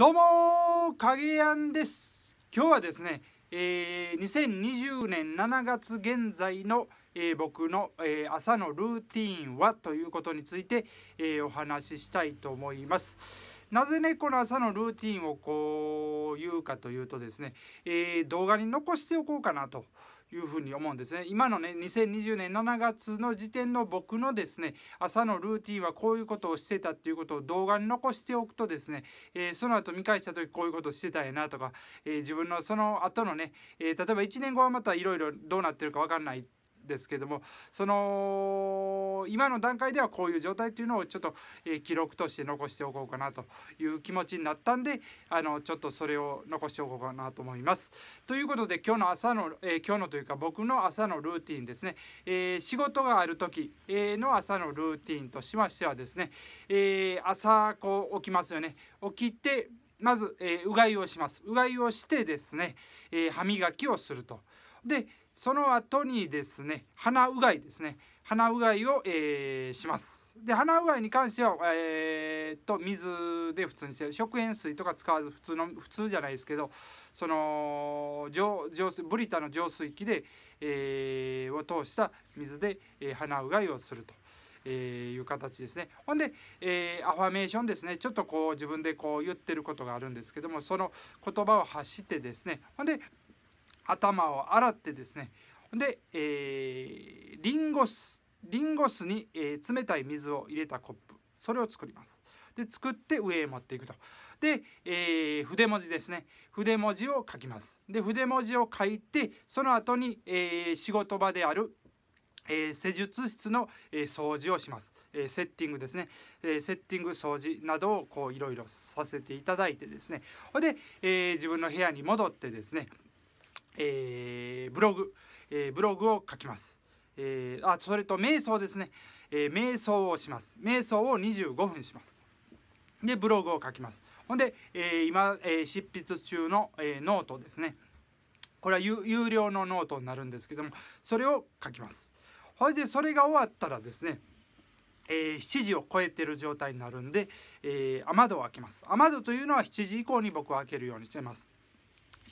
どうも影やんです今日はですね、えー、2020年7月現在の、えー、僕の、えー、朝のルーティンはということについて、えお話ししたいと思います。なぜねこの朝のルーティンをこう言うかというとですね、え動画に残しておこうかなというふうに思うんですね。今のね2020年7月の時点の僕のですね朝のルーティンはこういうことをしてたっていうことを動画に残しておくとですね、えー、その後見返した時こういうことしてたんやなとか、えー、自分のその後のね、え例えば1年後はまたいろいろどうなってるか分かんないってですけどもその今の段階ではこういう状態っていうのをちょっと、えー、記録として残しておこうかなという気持ちになったんであのちょっとそれを残しておこうかなと思います。ということで今日の朝の、えー、今日のというか僕の朝のルーティンですね、えー、仕事がある時の朝のルーティンとしましてはですね、え朝こう起きますよね起きてまず、えうがいをしますうがいをしてですね、え歯磨きをすると。でその後にですね鼻うがいですね鼻うがいを、えー、しますで鼻うがいに関しては、えー、と水で普通にして食塩水とか使わず普通の普通じゃないですけどその浄浄水ブリタの浄水器で、えー、を通した水で、えー、鼻うがいをすると。えー、いう形ですね。ほんで、えー、アファメーションですね。ちょっとこう自分でこう言ってることがあるんですけども、その言葉を発してですね。ほんで、頭を洗ってですねで、えー、リンゴ酢リンゴ酢に、えー、冷たい水を入れたコップそれを作りますで作って上へ持っていくとで、えー、筆文字ですね筆文字を書きますで筆文字を書いてその後に、えー、仕事場であるえー、施術室の、えー、掃除をします、えー、セッティングですね、えセッティング掃除などをこういろいろさせていただいてですねほで、え自分の部屋に戻ってですねえー、ブログ、えー、ブログを書きます。えー、あそれと瞑想ですね、えー、瞑想をします瞑想を25分しますでブログを書きますほんで、えー、今、え執筆中の、えノートですねこれは有料のノートになるんですけどもそれを書きますほいでそれが終わったらですね、え7時を超えてる状態になるんで、え雨戸を開けます雨戸というのは7時以降に僕は開けるようにしてます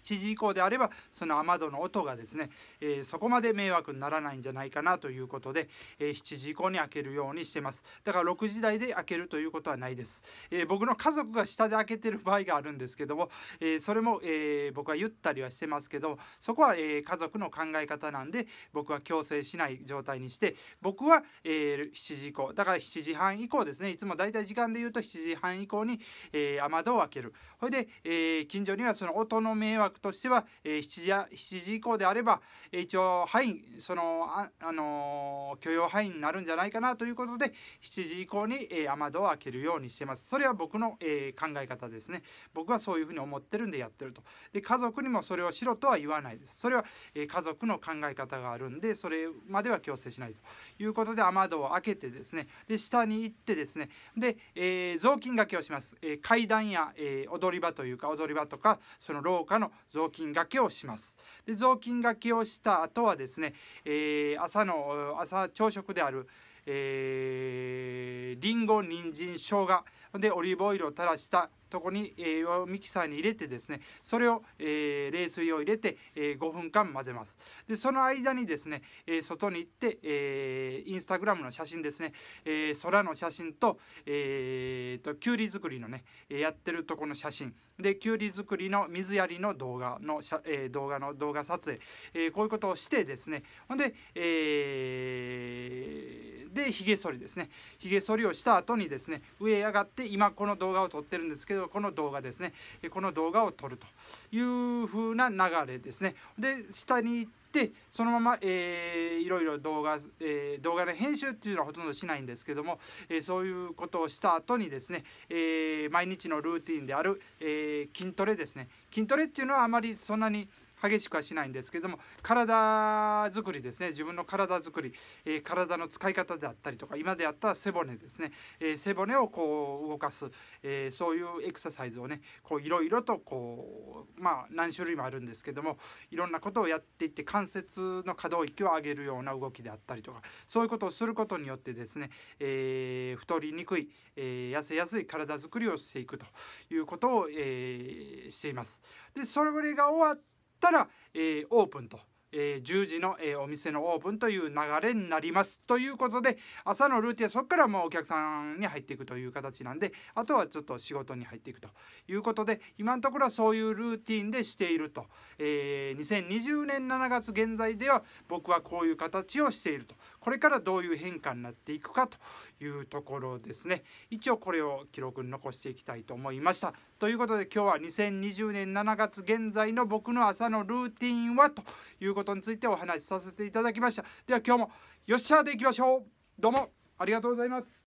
7時以降であればその雨戸の音がですね、えー、そこまで迷惑にならないんじゃないかなということで、えー、7時以降に開けるようにしてますだから6時台で開けるということはないです、えー、僕の家族が下で開けてる場合があるんですけども、えそれも、え僕は言ったりはしてますけどそこは、え家族の考え方なんで僕は強制しない状態にして僕は、え7時以降だから7時半以降ですねいつも大体時間で言うと7時半以降に、え雨戸を開けるほいで、え近所にはその音の迷惑枠としては、えー、7時や7時以降であれば、えー、一応範囲そのあ、あのー、許容範囲になるんじゃないかなということで7時以降に、えー、雨戸を開けるようにしてますそれは僕の、えー、考え方ですね僕はそういうふうに思ってるんでやってるとで家族にもそれをしろとは言わないですそれは、えー、家族の考え方があるんでそれまでは強制しないということで雨戸を開けてですねで下に行ってですねで、えー、雑巾がけをします、えー、階段や、えー、踊り場というか踊り場とかその廊下の、雑巾がけをしますで雑巾がけをした後はですね、えー、朝の朝朝食である、えー、りんご人参生姜でオリーブオイルを垂らしたとこに、えー、ミキサーに入れてですねそれを、えー、冷水を入れて、えー、5分間混ぜますでその間にですね、えー、外に行って、えー、インスタグラムの写真ですね、えー、空の写真と,、えーと、きゅうり作りのねやってるとこの写真できゅうり作りの水やりの動画の、えー、動画の動画撮影、えー、こういうことをしてですねほんで、えーでひげ剃りですねひげ剃りをした後にですね上へ上がって今この動画を撮ってるんですけどこの動画ですねこの動画を撮るという風な流れですねで下に行ってそのまま、えー、いろいろ動画、えー、動画の編集っていうのはほとんどしないんですけども、えー、そういうことをした後にですね、えー、毎日のルーティンである、え筋トレですね筋トレっていうのはあまりそんなに激しくはしないんですけども体作りですね自分の体作り、えー、体の使い方であったりとか今であった背骨ですね、えー、背骨をこう動かす、えー、そういうエクササイズをねこういろいろとこうまあ何種類もあるんですけどもいろんなことをやっていって関節の可動域を上げるような動きであったりとかそういうことをすることによってですね、え太りにくい、え痩せやすい体作りをしていくということを、えしています。でそれが終わったら、えー、オープンとえー、10時の、えー、お店のオープンという流れになりますということで朝のルーティンはそこからもうお客さんに入っていくという形なんであとはちょっと仕事に入っていくということで今のところはそういうルーティンでしていると、えー、2020年7月現在では僕はこういう形をしているとこれからどういう変化になっていくかというところですね一応これを記録に残していきたいと思いましたということで今日は2020年7月現在の僕の朝のルーティンはということについてお話しさせていただきましたでは今日もよっしゃーでいきましょうどうもありがとうございます